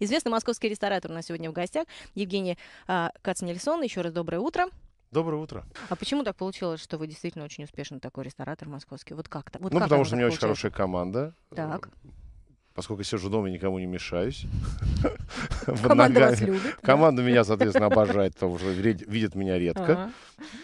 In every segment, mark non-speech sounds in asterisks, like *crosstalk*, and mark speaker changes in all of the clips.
Speaker 1: Известный московский ресторатор у нас сегодня в гостях Евгений э, Кацнельсон. Еще раз доброе утро. Доброе утро. А почему так получилось, что вы действительно очень успешный такой ресторатор московский? Вот как-то? Вот ну, как потому что у меня очень хорошая
Speaker 2: команда. Так. Поскольку я сижу дома и никому не мешаюсь. *laughs* Команда меня, соответственно, обожает, потому что видит меня редко.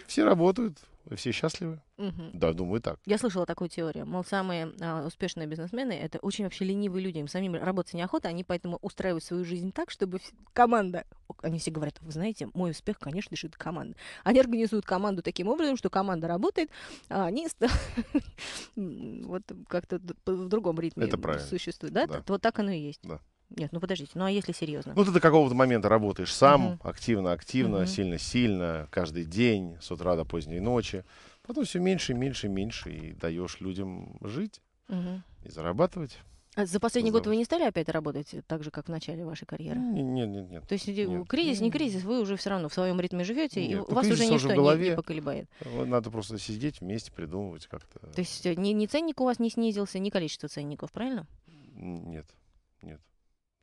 Speaker 2: Все работают. Вы все счастливы? Угу. Да, думаю, так.
Speaker 1: Я слышала такую теорию. Мол, самые а, успешные бизнесмены это очень вообще ленивые люди. Им самим работать неохота, они поэтому устраивают свою жизнь так, чтобы команда. Они все говорят: вы знаете, мой успех, конечно, решит команда. Они организуют команду таким образом, что команда работает, а они *laughs* вот как-то в другом ритме существуют. Да? Вот так оно и есть. Нет, ну подождите, ну а если серьезно? Ну ты до
Speaker 2: какого-то момента работаешь сам, активно-активно, сильно-сильно, каждый день, с утра до поздней ночи. Потом все меньше, меньше, меньше, и даешь людям жить и зарабатывать.
Speaker 1: А за последний год вы не стали опять работать так же, как в начале вашей карьеры? Нет, нет, нет. То есть э, нет. кризис, не кризис, вы уже все равно в своем ритме живете, нет, и ну, вас уже ничто в голове. Не, не поколебает.
Speaker 2: Надо просто сидеть вместе, придумывать как-то.
Speaker 1: То есть э, ни, ни ценник у вас не снизился, ни количество ценников, правильно?
Speaker 2: Нет, нет.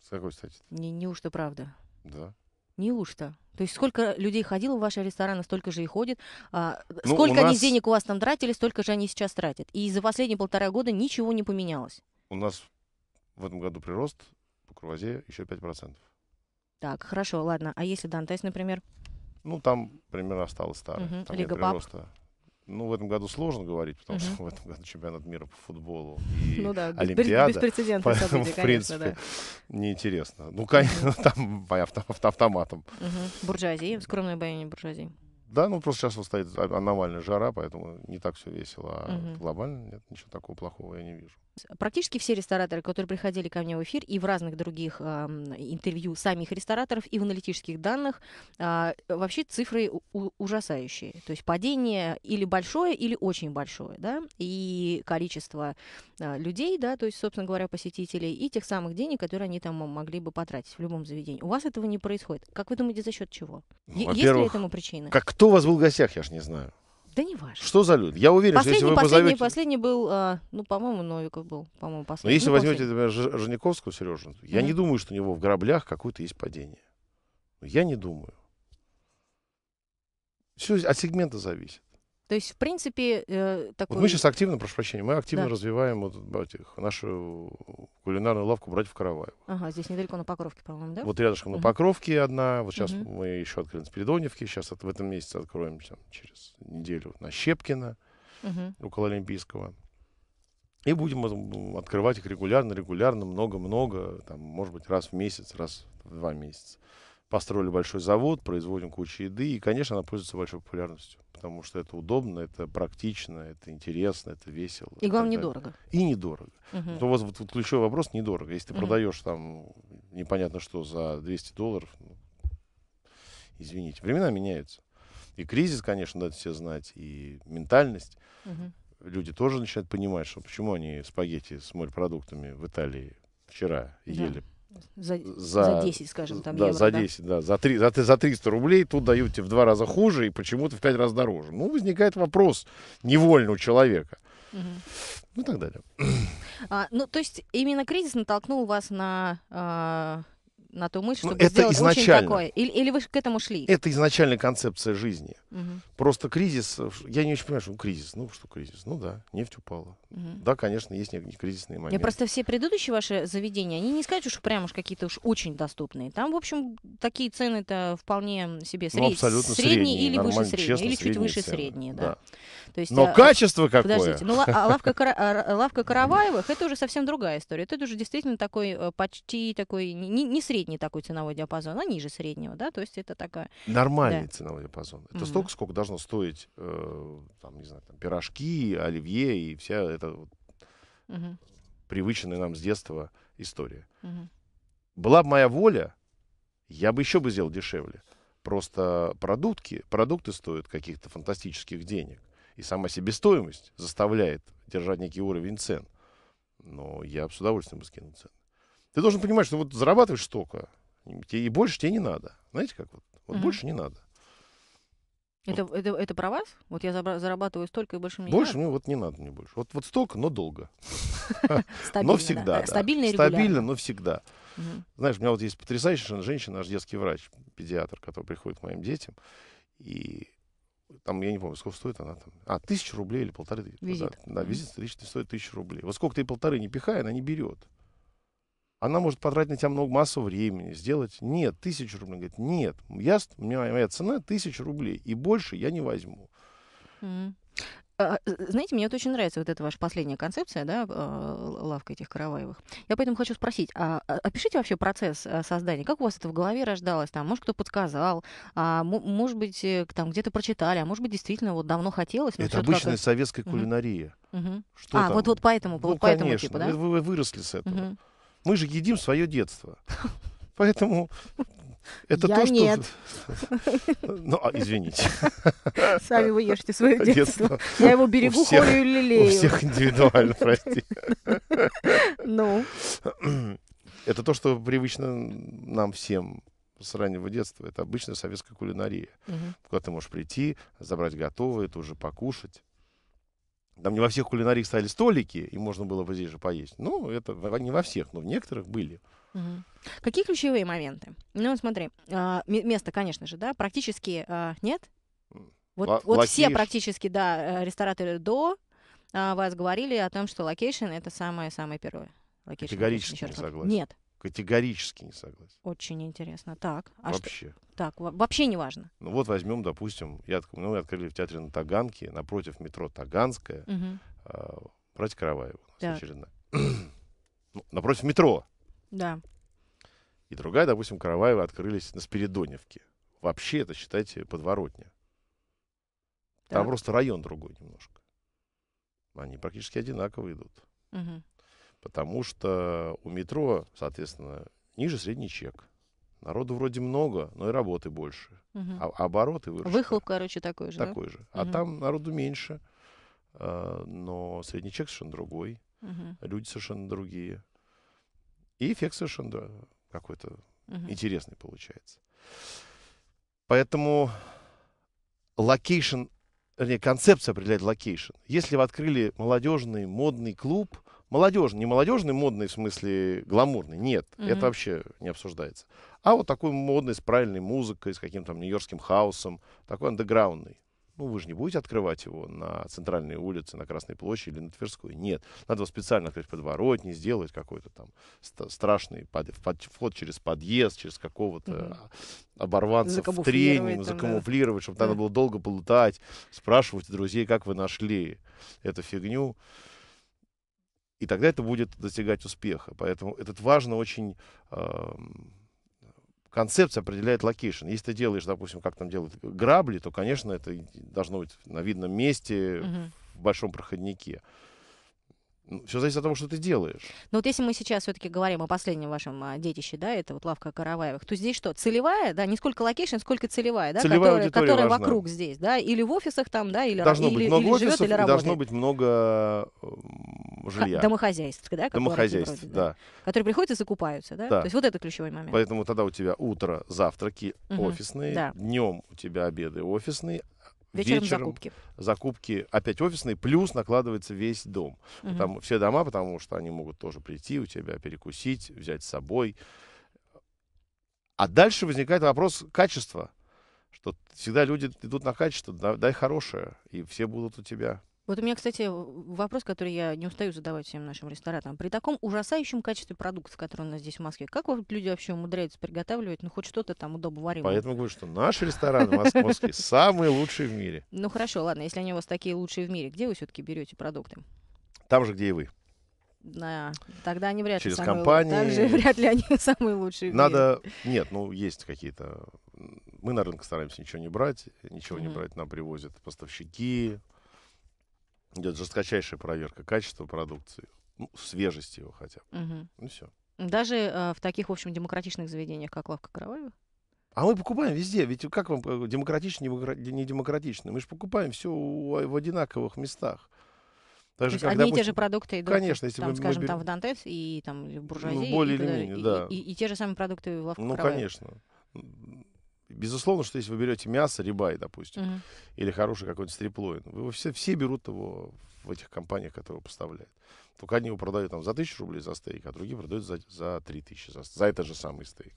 Speaker 2: С какой
Speaker 1: стати? Не, неужто правда? Да. Неужто? То есть сколько людей ходило в ваши рестораны, столько же и ходит. А, ну, сколько нас... они денег у вас там тратили, столько же они сейчас тратят. И за последние полтора года ничего не поменялось.
Speaker 2: У нас в этом году прирост по курвазе еще 5%.
Speaker 1: Так, хорошо, ладно. А если Дантес, например?
Speaker 2: Ну, там примерно осталось старое. Угу. Там Лига нет прироста ну, в этом году сложно говорить, потому uh-huh. что в этом году чемпионат мира по футболу и ну, да, Олимпиада. Беспрецедентное поэтому, событие, конечно, в принципе, да. неинтересно. Ну, конечно, uh-huh. там автоматом.
Speaker 1: Uh-huh. Буржуазии, скромное бояние буржуазии.
Speaker 2: Да, ну просто сейчас вот стоит а, аномальная жара, поэтому не так все весело. А угу. глобально нет, ничего такого плохого я не вижу.
Speaker 1: Практически все рестораторы, которые приходили ко мне в эфир и в разных других э, интервью самих рестораторов и в аналитических данных, э, вообще цифры ужасающие. То есть падение или большое, или очень большое, да, и количество э, людей, да, то есть, собственно говоря, посетителей, и тех самых денег, которые они там могли бы потратить в любом заведении. У вас этого не происходит. Как вы думаете, за счет чего? Ну, есть ли этому причина? Как
Speaker 2: кто у вас был в гостях, я ж не знаю. Да не важно. Что за люди? Я уверен, последний, что если вы последний, позовете...
Speaker 1: Последний был, а, ну, по-моему, Новиков был. По-моему, последний. Но ну, если ну, возьмете,
Speaker 2: последний. например, Жирниковского Сережу, mm-hmm. я не думаю, что у него в граблях какое-то есть падение. Ну, я не думаю. Все от сегмента зависит.
Speaker 1: То есть, в принципе, э, такой... Вот мы сейчас
Speaker 2: активно, прошу прощения, мы активно да. развиваем вот, этих, нашу кулинарную лавку «Братьев Караваевых».
Speaker 1: Ага, здесь недалеко на Покровке, по-моему, да? Вот рядышком uh-huh. на
Speaker 2: Покровке одна, вот сейчас uh-huh. мы еще открыли на Спиридоневке, сейчас от, в этом месяце откроем там, через неделю на Щепкина, uh-huh. около Олимпийского. И будем открывать их регулярно, регулярно, много-много, там, может быть, раз в месяц, раз в два месяца построили большой завод, производим кучу еды, и, конечно, она пользуется большой популярностью, потому что это удобно, это практично, это интересно, это весело. И главное, недорого. И недорого. Угу. Но вот, вот ключевой вопрос недорого. Если ты угу. продаешь там непонятно что за 200 долларов, ну, извините, времена меняются. И кризис, конечно, надо все знать, и ментальность. Угу. Люди тоже начинают понимать, что почему они спагетти с морепродуктами в Италии вчера да. ели
Speaker 1: за, за, за 10, скажем, там да, евро, за 10,
Speaker 2: да, да за, 3, за, за 300 рублей тут дают тебе в два раза хуже и почему-то в пять раз дороже. Ну, возникает вопрос невольно у человека. Угу. Ну и так далее.
Speaker 1: А, ну, то есть именно кризис натолкнул вас на а, на ту мысль, ну, чтобы ну, это сделать изначально. очень такое? Или, или вы к этому шли?
Speaker 2: Это изначальная концепция жизни. Угу. Просто кризис, э, я не очень понимаю, что ну, кризис. Ну, что кризис? Ну да, нефть упала. Угу. Да, конечно, есть кризисные моменты. Я просто
Speaker 1: все предыдущие ваши заведения, они не сказать уж прям уж какие-то уж очень доступные. Там, в общем, такие цены-то вполне себе сред... ну, абсолютно средние, средние или выше средние, честно, или чуть выше средние. Да. Да. То есть, Но а, качество какое? Подождите, ну а, *laughs* а, а лавка, лавка Караваевых, это уже совсем другая история. Это уже действительно такой э, почти такой не, не средний средний такой ценовой диапазон, а ниже среднего, да, то есть это такая... Нормальный да.
Speaker 2: ценовой диапазон. Это угу. столько, сколько должно стоить, э, там, не знаю, там, пирожки, оливье и вся эта угу. привычная нам с детства история. Угу. Была бы моя воля, я бы еще бы сделал дешевле. Просто продукты, продукты стоят каких-то фантастических денег. И сама себестоимость заставляет держать некий уровень цен. Но я бы с удовольствием бы скинул цену. Ты должен понимать, что вот зарабатываешь столько, и больше тебе не надо. Знаете как? Вот, вот mm-hmm. больше не надо.
Speaker 1: Это, вот. это, это про вас? Вот я зарабатываю столько и больше мне Больше
Speaker 2: мне вот не надо мне больше. Вот, вот столько, но долго.
Speaker 1: *laughs* Но всегда. Стабильно и Стабильно, но всегда.
Speaker 2: Знаешь, у меня вот есть потрясающая женщина, наш детский врач, педиатр, который приходит к моим детям. И там, я не помню, сколько стоит она там. А, тысяча рублей или полторы Визит. Да, визит лично стоит тысячу рублей. Вот сколько ты полторы не пихай, она не берет она может потратить на тебя много массу времени, сделать, нет, тысячу рублей. Говорит, нет, я, моя, моя цена тысяча рублей, и
Speaker 1: больше я не возьму. Mm. Знаете, мне вот очень нравится вот эта ваша последняя концепция, да, э, лавка этих караваевых. Я поэтому хочу спросить, а, а опишите вообще процесс э, создания, как у вас это в голове рождалось, там, может, кто подсказал, а, может быть, там где-то прочитали, а может быть, действительно вот давно хотелось. это обычная советская кулинария. Угу. Что а, вот, вот поэтому, ну, поэтому конечно, типа, да? вы,
Speaker 2: вы выросли с этого. Угу. Мы же едим свое детство.
Speaker 1: Поэтому это Я то, что... нет. *laughs* Ну, а, извините. Сами вы ешьте свое *laughs* детство. детство. Я его берегу, всех, холю и лелею. У всех индивидуально, прости. Ну?
Speaker 2: *clears throat* Это то, что привычно нам всем с раннего детства. Это обычная советская кулинария, угу. куда ты можешь прийти, забрать готовое, это уже покушать. Там не во всех кулинариях стояли столики, и можно было бы здесь же поесть. Ну, это не во всех, но в некоторых были.
Speaker 1: Угу. Какие ключевые моменты? Ну, смотри, а, место, конечно же, да, практически а, нет.
Speaker 2: Вот, вот все практически,
Speaker 1: да, э, рестораторы до а, вас говорили о том, что локейшн это самое-самое первое. Локейшн, Категорически не согласен. Нет.
Speaker 2: Категорически не
Speaker 1: согласен. Очень интересно. Так, а вообще. Что? Так, вообще не важно.
Speaker 2: Ну вот возьмем, допустим, я, ну, мы открыли в театре на Таганке, напротив метро Таганская, угу. э, братья Караваева, очередная. *clears throat* ну, напротив метро. Да. И другая, допустим, Караваева открылись на Спиридоневке. Вообще это, считайте, подворотня. Так. Там просто район другой немножко. Они практически одинаково идут. Угу. Потому что у метро, соответственно, ниже средний чек. Народу вроде много, но и работы больше. Угу. А обороты выше.
Speaker 1: Выхлоп, короче, такой же. Такой да? же. А там
Speaker 2: народу меньше, э, но средний чек совершенно другой. Угу. Люди совершенно другие. И эффект совершенно какой-то угу. интересный получается. Поэтому локейшн, вернее, концепция определяет локейшн. Если вы открыли молодежный модный клуб – молодежный, не молодежный, модный в смысле гламурный, нет, mm-hmm. это вообще не обсуждается. А вот такой модный, с правильной музыкой, с каким-то нью-йоркским хаосом, такой андеграундный. Ну, вы же не будете открывать его на центральной улице, на Красной площади или на Тверской. Нет. Надо его специально открыть подворотни, сделать какой-то там страшный под- вход через подъезд, через какого-то mm-hmm. оборванца в тренинг, закамуфлировать, да. чтобы да. надо было долго полутать, спрашивать друзей, как вы нашли эту фигню. И тогда это будет достигать успеха. Поэтому этот важно очень... концепция определяет локейшн. Если ты делаешь, допустим, как там делают грабли, то, конечно, это должно быть на видном месте, Uh -huh. в большом проходнике. Ну, Все зависит от того, что ты делаешь. Но
Speaker 1: ну, вот если мы сейчас все-таки говорим о последнем вашем а, детище, да, это вот лавка Караваевых, то здесь что, целевая, да, не сколько локейшн, сколько целевая, да, целевая которая, которая важна. вокруг здесь, да, или в офисах там, да, или Должно или, быть много или офисов, живет, или работает. должно
Speaker 2: быть много эм, жилья. Домохозяйств, да? Домохозяйств, вроде, да. да.
Speaker 1: Которые приходят и закупаются, да? да? То есть вот это ключевой момент.
Speaker 2: Поэтому тогда у тебя утро завтраки угу, офисные, да. днем у тебя обеды офисные, Вечером, вечером закупки. Закупки опять офисные, плюс накладывается весь дом. Угу. Там все дома, потому что они могут тоже прийти у тебя, перекусить, взять с собой. А дальше возникает вопрос качества, что всегда люди идут на качество, дай хорошее, и все будут у тебя.
Speaker 1: Вот у меня, кстати, вопрос, который я не устаю задавать всем нашим ресторанам, При таком ужасающем качестве продуктов, которые у нас здесь в Москве, как вот люди вообще умудряются приготавливать, ну, хоть что-то там удобно варим. Поэтому
Speaker 2: говорю, что наш ресторан московский самый лучший в мире.
Speaker 1: Ну, хорошо, ладно, если они у вас такие лучшие в мире, где вы все-таки берете продукты?
Speaker 2: Там же, где и вы.
Speaker 1: Да, тогда они вряд Через ли самые компании. Также *laughs* вряд ли они *laughs* самые лучшие. Надо,
Speaker 2: нет, ну есть какие-то. Мы на рынок стараемся ничего не брать, ничего не брать нам привозят поставщики, Идет жесточайшая проверка качества продукции, ну, свежести его хотя бы. Угу. Ну все.
Speaker 1: Даже э, в таких, в общем, демократичных заведениях, как лавка Караваева?
Speaker 2: А мы покупаем везде. Ведь как вам э, демократично, не демократично? Мы же покупаем все в одинаковых местах. Даже То есть когда, одни и те же продукты идут, конечно, если там, мы, скажем, мы берем... там в
Speaker 1: Дантес и там в ну, буржуазии, ну, более и, или менее, и, да. и, и, и те же самые продукты в лавках Ну, Караваева. конечно.
Speaker 2: Безусловно, что если вы берете мясо, рибай, допустим, угу. или хороший какой-нибудь стриплоин, вы все, все берут его в этих компаниях, которые поставляют. Только одни его продают там за тысячу рублей за стейк, а другие продают за, за 3000 за, за это же самый стейк.